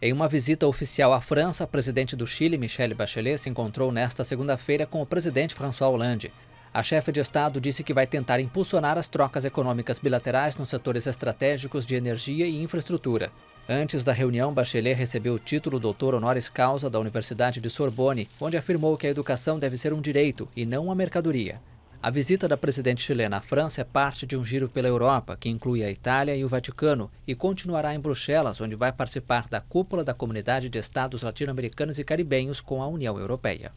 Em uma visita oficial à França, a presidente do Chile, Michelle Bachelet, se encontrou nesta segunda-feira com o presidente François Hollande. A chefe de Estado disse que vai tentar impulsionar as trocas econômicas bilaterais nos setores estratégicos de energia e infraestrutura. Antes da reunião, Bachelet recebeu o título doutor honoris causa da Universidade de Sorbonne, onde afirmou que a educação deve ser um direito e não uma mercadoria. A visita da presidente chilena à França é parte de um giro pela Europa, que inclui a Itália e o Vaticano, e continuará em Bruxelas, onde vai participar da cúpula da Comunidade de Estados Latino-Americanos e Caribenhos com a União Europeia.